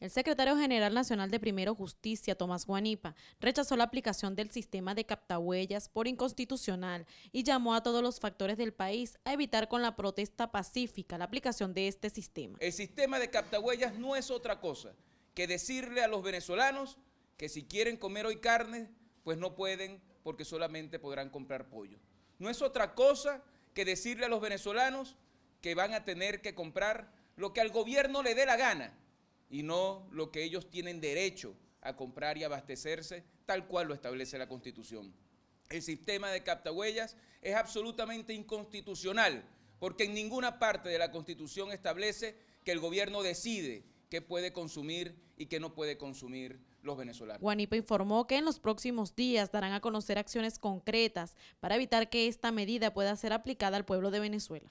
El secretario general nacional de Primero Justicia, Tomás Guanipa, rechazó la aplicación del sistema de captahuellas por inconstitucional y llamó a todos los factores del país a evitar con la protesta pacífica la aplicación de este sistema. El sistema de captahuellas no es otra cosa que decirle a los venezolanos que si quieren comer hoy carne, pues no pueden porque solamente podrán comprar pollo. No es otra cosa que decirle a los venezolanos que van a tener que comprar lo que al gobierno le dé la gana y no lo que ellos tienen derecho a comprar y abastecerse, tal cual lo establece la Constitución. El sistema de captahuellas es absolutamente inconstitucional, porque en ninguna parte de la Constitución establece que el gobierno decide qué puede consumir y qué no puede consumir los venezolanos. Guanipa informó que en los próximos días darán a conocer acciones concretas para evitar que esta medida pueda ser aplicada al pueblo de Venezuela.